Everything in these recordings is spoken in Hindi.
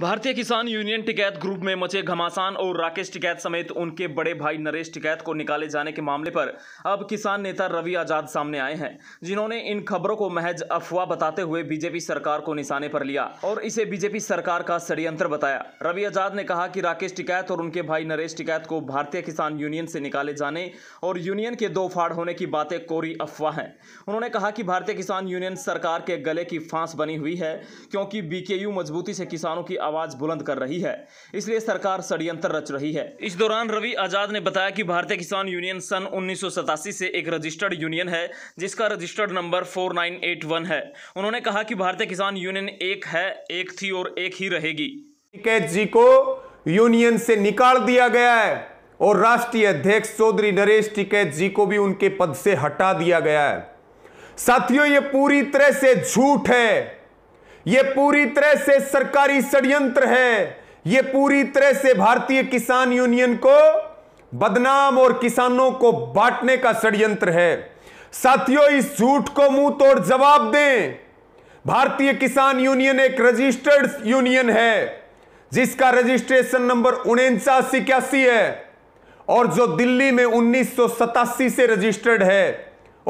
भारतीय किसान यूनियन टिकैत ग्रुप में मचे घमासान और राकेश टिकैत समेत उनके बड़े भाई नरेश टिकैत को निकाले जाने के मामले पर अब किसान नेता रवि आजाद सामने आए हैं जिन्होंने इन खबरों को महज अफवाह बताते हुए बीजेपी सरकार को निशाने पर लिया और इसे बीजेपी सरकार का षड्यंत्र बताया रवि आजाद ने कहा कि राकेश टिकैत और उनके भाई नरेश टिकैत को भारतीय किसान यूनियन से निकाले जाने और यूनियन के दो फाड़ होने की बातें कोरी अफवाह हैं उन्होंने कहा कि भारतीय किसान यूनियन सरकार के गले की फांस बनी हुई है क्योंकि बीके मजबूती से किसानों की आवाज बुलंद कर रही है इसलिए सरकार षडयंत्र रच रही है इस दौरान रवि आजाद ने बताया कि भारतीय किसान यूनियन सन उन्नीस से एक रजिस्टर्ड यूनियन है जिसका रजिस्टर्ड नंबर 4981 है उन्होंने कहा कि भारतीय किसान यूनियन एक है एक थी और एक ही रहेगी जी को यूनियन से निकाल दिया गया है और राष्ट्रीय अध्यक्ष चौधरी नरेश टिकैत जी को भी उनके पद से हटा दिया गया है साथियों ये पूरी तरह से झूठ है यह पूरी तरह से सरकारी षड्यंत्र है यह पूरी तरह से भारतीय किसान यूनियन को बदनाम और किसानों को बांटने का षड्यंत्र है साथियों इस झूठ को मुंह तोड़ जवाब दें भारतीय किसान यूनियन एक रजिस्टर्ड यूनियन है जिसका रजिस्ट्रेशन नंबर उनचास इक्यासी है और जो दिल्ली में उन्नीस से रजिस्टर्ड है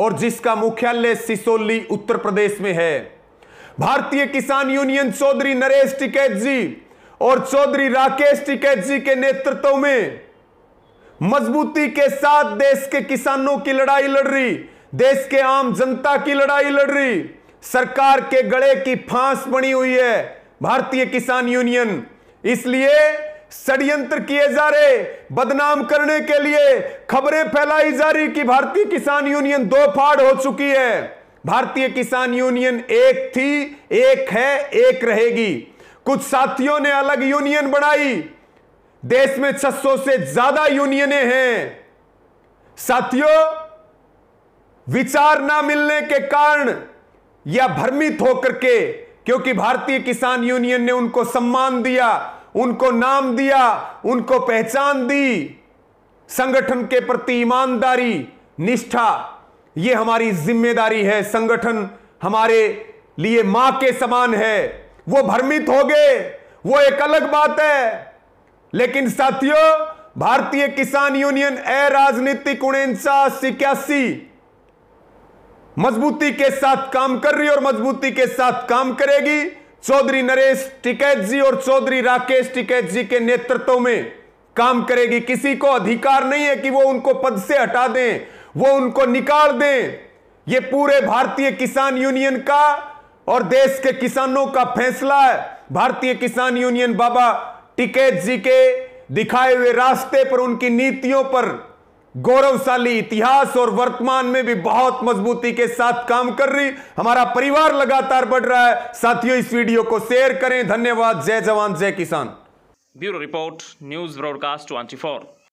और जिसका मुख्यालय सिसोली उत्तर प्रदेश में है भारतीय किसान यूनियन चौधरी नरेश टिकैत जी और चौधरी राकेश टिकैत जी के नेतृत्व में मजबूती के साथ देश के किसानों की लड़ाई लड़ रही देश के आम जनता की लड़ाई लड़ रही सरकार के गले की फांस बनी हुई है भारतीय किसान यूनियन इसलिए षड्यंत्र किए जा रहे बदनाम करने के लिए खबरें फैलाई जा रही कि भारतीय किसान यूनियन दो फाड़ हो चुकी है भारतीय किसान यूनियन एक थी एक है एक रहेगी कुछ साथियों ने अलग यूनियन बनाई देश में 600 से ज्यादा यूनियनें हैं साथियों विचार ना मिलने के कारण या भ्रमित होकर के क्योंकि भारतीय किसान यूनियन ने उनको सम्मान दिया उनको नाम दिया उनको पहचान दी संगठन के प्रति ईमानदारी निष्ठा ये हमारी जिम्मेदारी है संगठन हमारे लिए मां के समान है वो भ्रमित हो गए वो एक अलग बात है लेकिन साथियों भारतीय किसान यूनियन ए राजनीतिक उन्सा इक्यासी मजबूती के साथ काम कर रही और मजबूती के साथ काम करेगी चौधरी नरेश टिकैत जी और चौधरी राकेश टिकैत जी के नेतृत्व में काम करेगी किसी को अधिकार नहीं है कि वो उनको पद से हटा दें वो उनको निकाल दें ये पूरे भारतीय किसान यूनियन का और देश के किसानों का फैसला है भारतीय किसान यूनियन बाबा टिकेत जी के दिखाए हुए रास्ते पर उनकी नीतियों पर गौरवशाली इतिहास और वर्तमान में भी बहुत मजबूती के साथ काम कर रही हमारा परिवार लगातार बढ़ रहा है साथियों इस वीडियो को शेयर करें धन्यवाद जय जवान जय किसान bureau report news broadcast twenty